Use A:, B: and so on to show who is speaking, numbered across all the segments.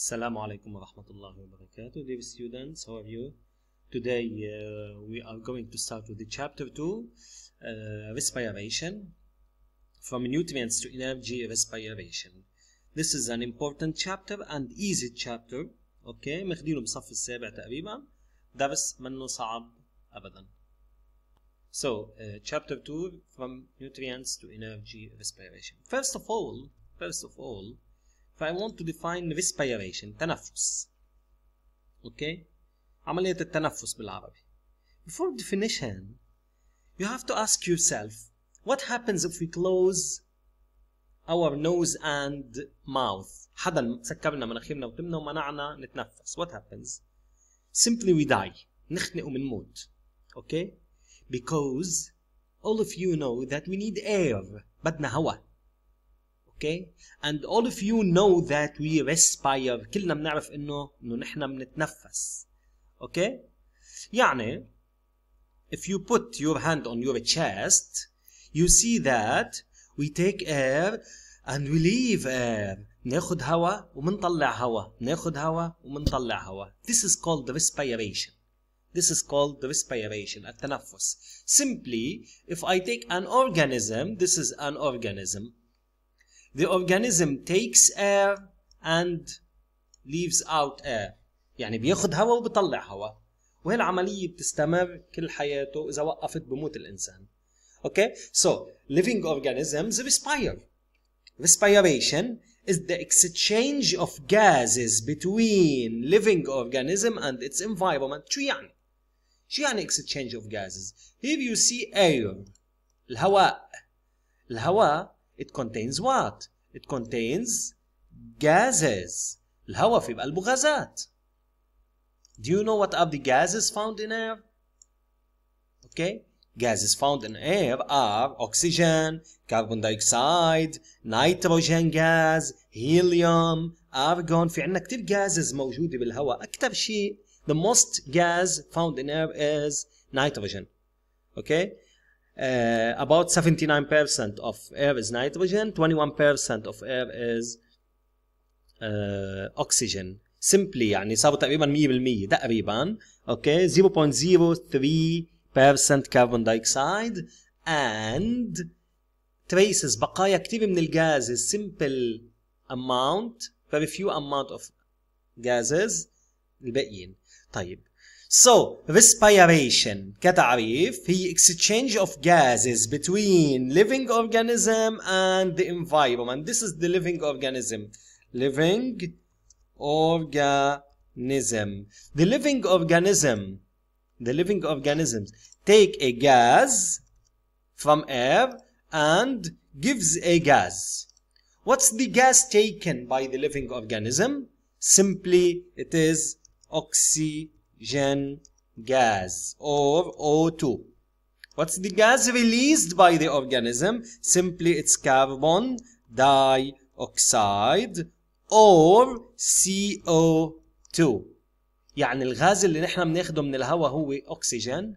A: Assalamu alaikum wa rahmatullahi wa barakatuh. Dear students, how are you? Today uh, we are going to start with the chapter 2 uh, respiration from nutrients to energy respiration. This is an important chapter and easy chapter. Okay, مخدينه بصف السابع تقريبا. درس منه صعب ابدا. So, uh, chapter 2 from nutrients to energy respiration. First of all, first of all, if I want to define respiration تنفس okay, عملية التنفس بالعربي before definition you have to ask yourself what happens if we close our nose and mouth حدا سكرنا مناخيرنا وتمنا ومنعنا نتنفس what happens simply we die نخنق ومنموت okay because all of you know that we need air بدنا هواء اوكي اند اول اوف يو نو ذات وي ريسباير كلنا بنعرف انه انه نحن بنتنفس اوكي يعني if you put your hand on your chest you see that we take air and we leave air نأخذ هواء وبنطلع هواء نأخذ هواء وبنطلع هواء this is called the respiration This is called the respiration, التنفس. Simply, if I take an organism, this is an organism the organism takes air and leaves out air يعني بياخد هواء وبيطلع هواء وهي العملية بتستمر كل حياته إذا وقفت بموت الإنسان Okay, so living organisms respire. Respiration is the exchange of gases between living organism and its environment. شو يعني؟ شو يعني exchange of gases? Here you see air الهواء الهواء it contains what? It contains gases. الهواء في بقلبه غازات. Do you know what are the gases found in air? Okay, gases found in air are oxygen, carbon dioxide, nitrogen gas, helium, argon. في عندنا كتير gases موجودة بالهواء. أكتر شيء the most gas found in air is nitrogen. Okay, uh, about 79% of air is nitrogen, 21% of air is uh, oxygen simply يعني صاروا تقريبا 100% تقريبا اوكي 0.03% carbon dioxide and traces بقايا كتير من الغازز simple amount very few amount of gases الباقيين طيب So, respiration كتعريف هي exchange of gases between living organism and the environment. This is the living organism. Living organism. The living organism, the living organisms take a gas from air and gives a gas. What's the gas taken by the living organism? Simply, it is oxygen gas or O2. What's the gas released by the organism? Simply it's carbon dioxide or CO2. يعني الغاز اللي نحن بناخده من الهواء هو أكسجين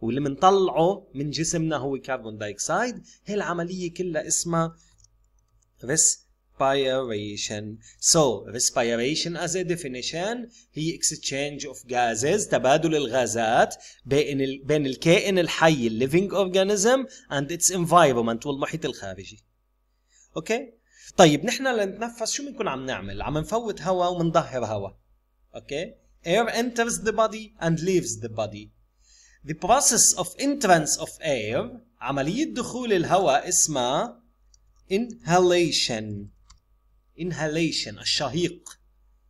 A: واللي بنطلعه من جسمنا هو كربون دايكسايد هي العملية كلها اسمها ريس respiration. So respiration as a definition هي exchange of gases تبادل الغازات بين ال... بين الكائن الحي ال living organism and its environment والمحيط الخارجي. اوكي؟ طيب نحن لنتنفس شو بنكون عم نعمل؟ عم نفوت هواء ومنظهر هواء. اوكي؟ Air enters the body and leaves the body. The process of entrance of air عملية دخول الهواء اسمها inhalation inhalation, a shahiq.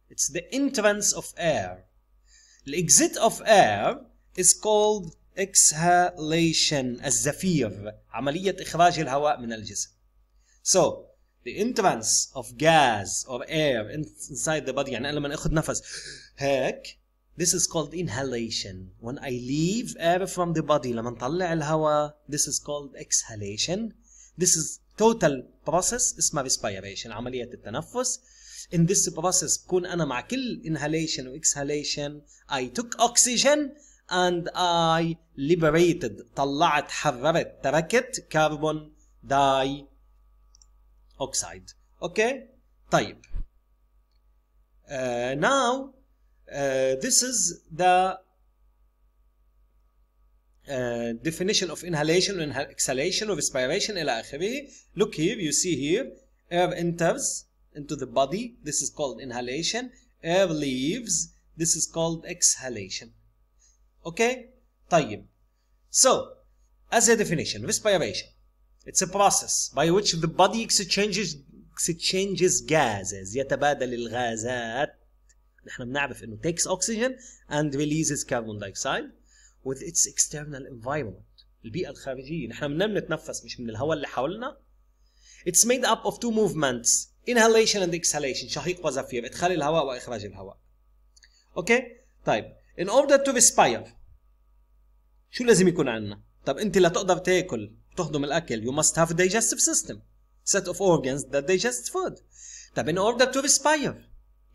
A: It's the entrance of air. The exit of air is called exhalation, الزفير. عملية إخراج الهواء من الجسم. So, the entrance of gas or air inside the body يعني لما أخذ نفس هيك This is called inhalation. When I leave air from the body لما نطلع الهواء this is called exhalation. This is total process اسمها respiration عملية التنفس in this process بكون أنا مع كل inhalation و exhalation I took oxygen and I liberated طلعت حررت تركت كربون داي اوكسيد اوكي طيب uh, now uh, this is the uh, definition of inhalation and exhalation of respiration look here you see here air enters into the body this is called inhalation air leaves this is called exhalation okay طيب so as a definition respiration it's a process by which the body exchanges exchanges gases يتبادل الغازات نحن بنعرف انه takes oxygen and releases carbon dioxide with its external environment البيئة الخارجية نحن من بنتنفس مش من الهواء اللي حولنا It's made up of two movements inhalation and exhalation شهيق وزفير إدخال الهواء وإخراج الهواء أوكي طيب in order to respire شو لازم يكون عندنا طب أنت لتقدر تاكل تهضم الأكل you must have a digestive system set of organs that digest food طب in order to respire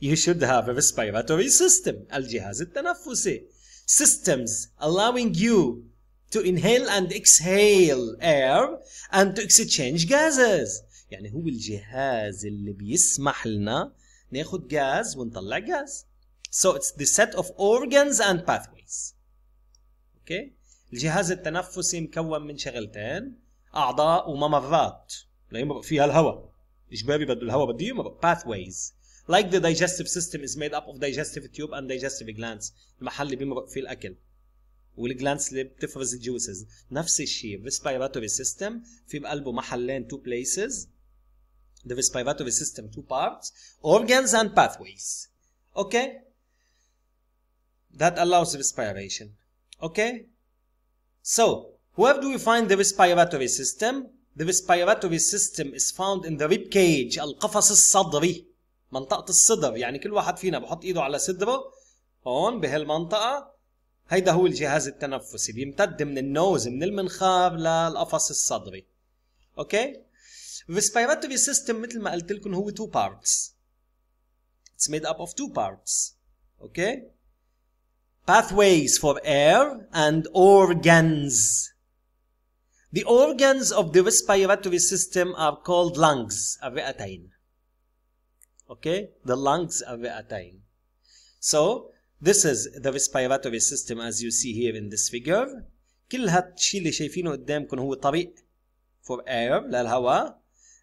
A: you should have a respiratory system الجهاز التنفسي systems allowing you to inhale and exhale air and to exchange gases يعني هو الجهاز اللي بيسمح لنا ناخد غاز ونطلع غاز so it's the set of organs and pathways okay الجهاز التنفسي مكون من شغلتين اعضاء وممرات ليمرق فيها الهواء اجباري بده الهواء بده يمرق pathways like the digestive system is made up of digestive tube and digestive glands المحل اللي بيمرق فيه الاكل والجلانس اللي بتفرز الجوسز نفس الشيء respiratory system في بقلبه محلين two places the respiratory system two parts organs and pathways okay that allows respiration okay so where do we find the respiratory system the respiratory system is found in the rib cage القفص الصدري منطقه الصدر يعني كل واحد فينا بحط ايده على صدره هون بهالمنطقه هيدا هو الجهاز التنفسي بيمتد من النوز من المنخار للقفص الصدري اوكي respiratory system مثل ما قلت لكم هو two parts it's made up of two parts okay pathways for air and organs the organs of the respiratory system are called lungs الرئتين okay the lungs of attain so this is the respiratory system as you see here in this figure كل هالشيء اللي شايفينه قدامكم هو طريق for air للهواء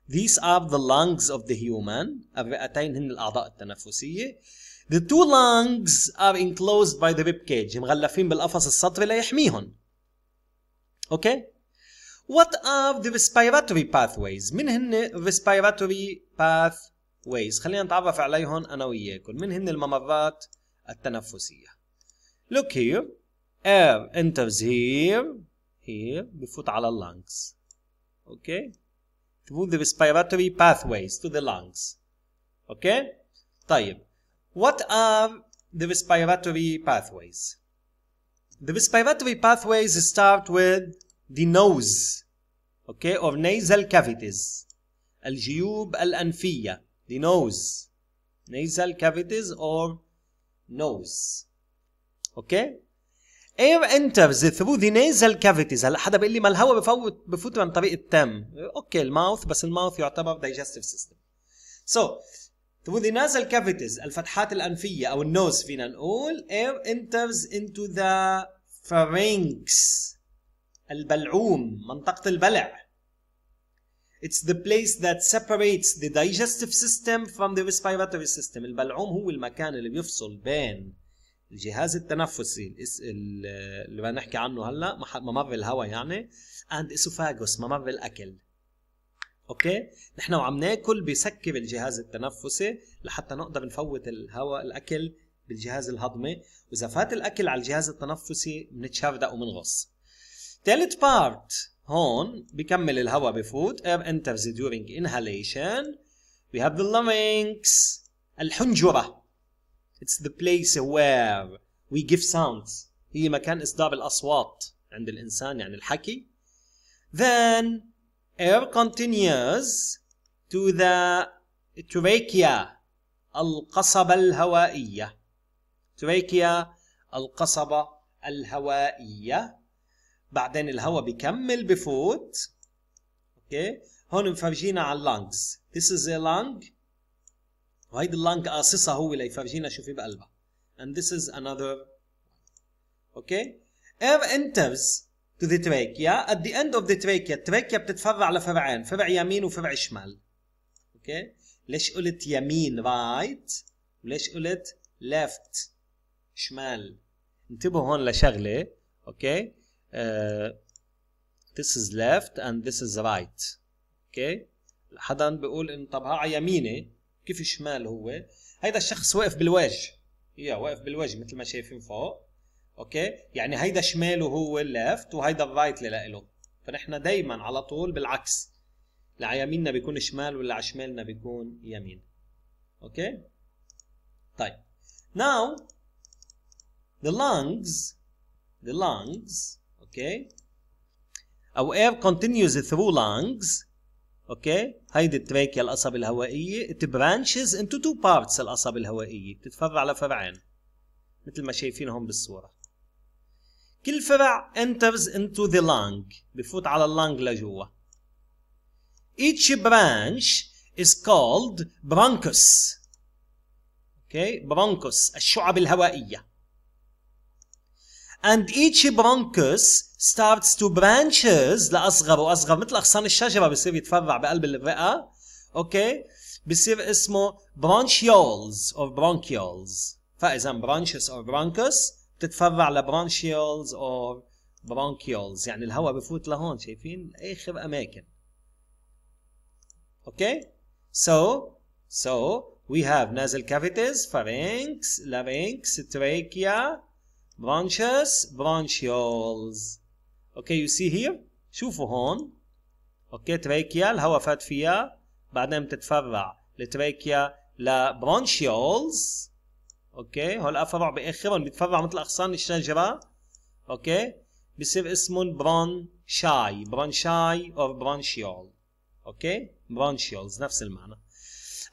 A: these are the lungs of the human الرئتين هن الأعضاء التنفسية the two lungs are enclosed by the rib cage مغلفين بالقفص السطري ليحميهم okay what are the respiratory pathways من هن respiratory pathways كويس خلينا نتعرف عليهم انا وياكم من هن الممرات التنفسيه look here air enters here here بفوت على lungs اوكي okay. through the respiratory pathways to the lungs اوكي okay. طيب what are the respiratory pathways the respiratory pathways start with the nose okay or nasal cavities الجيوب الأنفية the nose nasal cavities or nose اوكي air enters through the nasal cavities هلا حدا بيقول لي ما الهواء بفوت بفوت عن طريق التم اوكي الماوث بس الماوث يعتبر digestive system so through the nasal cavities الفتحات الانفيه او النوز فينا نقول air enters into the pharynx البلعوم منطقه البلع It's the place that separates the digestive system from the respiratory system البلعوم هو المكان اللي بيفصل بين الجهاز التنفسي اللي بدنا نحكي عنه هلا ممر الهواء يعني and esophagus ممر الاكل اوكي نحن وعم ناكل بسكر الجهاز التنفسي لحتى نقدر نفوت الهواء الاكل بالجهاز الهضمي واذا فات الاكل على الجهاز التنفسي بنتشردق وبنغص ثالث بارت هون بكمل الهواء بفوت air enters during inhalation we have the larynx الحنجرة it's the place where we give sounds هي مكان إصدار الأصوات عند الإنسان يعني الحكي then air continues to the trachea القصبة الهوائية trachea القصبة الهوائية بعدين الهواء بيكمل بفوت اوكي هون مفرجينا على اللانجز This is a lung وهيدي اللانج قاصصها هو ليفرجينا شو في بقلبها and this is another اوكي air enters to the trachea at the end of the trachea التراكيا بتتفرع لفرعين فرع يمين وفرع شمال اوكي ليش قلت يمين right وليش قلت left شمال انتبهوا هون لشغله اوكي آه، this is left and this is right اوكي حدا بيقول انه طب ها على يميني كيف الشمال هو هيدا الشخص واقف بالوجه يا واقف بالوجه مثل ما شايفين فوق اوكي يعني هيدا شماله هو الليفت وهيدا الرايت اللي له فنحن دايما على طول بالعكس اللي على يميننا بيكون شمال واللي على شمالنا بيكون يمين اوكي طيب now the lungs the lungs اوكي او air continues through lungs اوكي هيدي التراكيا القصب الهوائية it branches into two parts القصب الهوائية بتتفرع لفرعين مثل ما شايفين هون بالصورة كل فرع enters into the lung بفوت على اللانج لجوا each branch is called bronchus اوكي okay. برونكوس الشعب الهوائية and each bronchus starts to branches لاصغر واصغر مثل اغصان الشجره بصير يتفرع بقلب الرئه اوكي بصير اسمه bronchioles or bronchioles فاذا branches or bronchus بتتفرع لbronchioles or bronchioles يعني الهواء بفوت لهون شايفين اخر اماكن اوكي so so we have nasal cavities pharynx larynx trachea branches branchioles okay you see here شوفوا هون اوكي تريكيا الهواء فات فيها بعدين بتتفرع التريكيا لبرانشيولز اوكي هول افرع باخرهم بيتفرع مثل اغصان الشجره اوكي بصير اسمهم برانشاي برانشاي او برانشيول اوكي برانشيولز نفس المعنى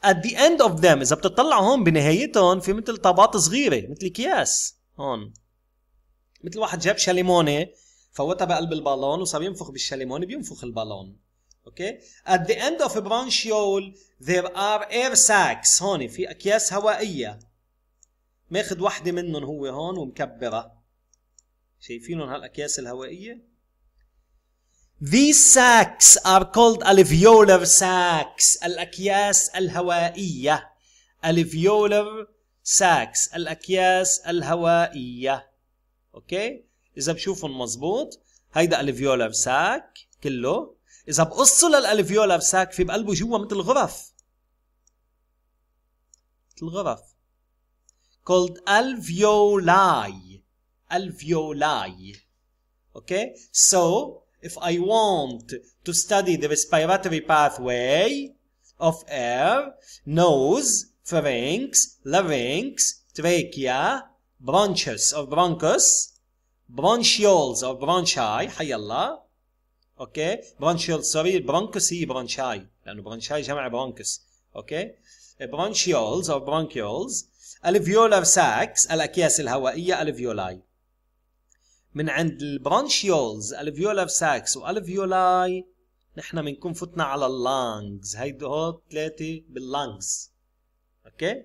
A: at the end of them اذا بتطلع هون بنهايتهم في مثل طابات صغيره مثل اكياس هون مثل واحد جاب شاليمونه فوتها بقلب البالون وصار ينفخ بالشاليمون بينفخ البالون اوكي at the end of a ذير there are air sacs هون في اكياس هوائيه ماخذ وحده منهم هو هون ومكبره شايفينهم هالاكياس الهوائيه These sacs are called alveolar sacs الأكياس الهوائية alveolar sacs الأكياس الهوائية اوكي اذا بشوفهم مزبوط هيدا الفيولار ساك كله اذا بقصه للالفيولار ساك في بقلبه جوا مثل غرف مثل غرف called alveoli alveoli okay so if i want to study the respiratory pathway of air nose pharynx larynx trachea bronchus or bronchus برونشيولز او برونشاي حي الله اوكي برونشيولز سوري برونكوس هي برونشاي لانه برونشاي جمع برونكوس اوكي برونشيولز او برونكيولز الفيولار ساكس الاكياس الهوائيه الفيولاي من عند البرونشيولز الفيولار ساكس والفيولاي نحن بنكون فتنا على اللانجز هيدي هول ثلاثه باللانجز اوكي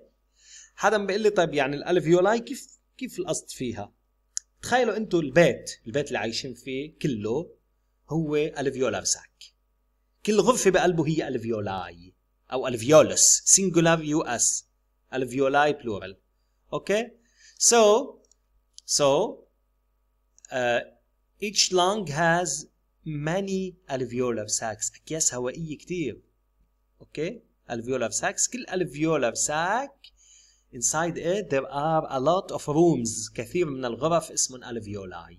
A: حدا بيقول لي طيب يعني الالفيولاي كيف كيف القصد فيها تخيلوا انتم البيت البيت اللي عايشين فيه كله هو الفيولار ساك كل غرفه بقلبه هي الفيولاي او الفيولوس سينجولار يو اس الفيولاي بلورال اوكي سو سو each lung has many alveolar sacs اكياس هوائيه كثير اوكي alveolar sacs كل alveolar sac Inside it there are a lot of rooms كثير من الغرف اسمهم alveoli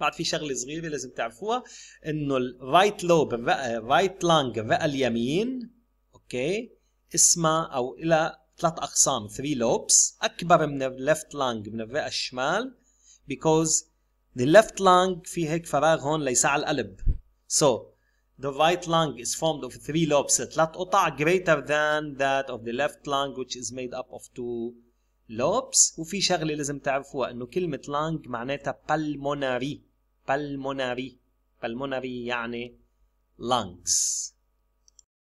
A: بعد في شغله صغيره لازم تعرفوها انه الرايت لوب الرئه الرايت لانج الرئه اليمين اوكي اسمها او الى ثلاث اقسام 3 لوبس اكبر من الليفت لانج من الرئه الشمال because the left lung في هيك فراغ هون ليسع القلب so the right lung is formed of three lobes ثلاث قطع greater than that of the left lung which is made up of two lobes وفي شغله لازم تعرفوها انه كلمه lung معناتها pulmonary pulmonary pulmonary يعني lungs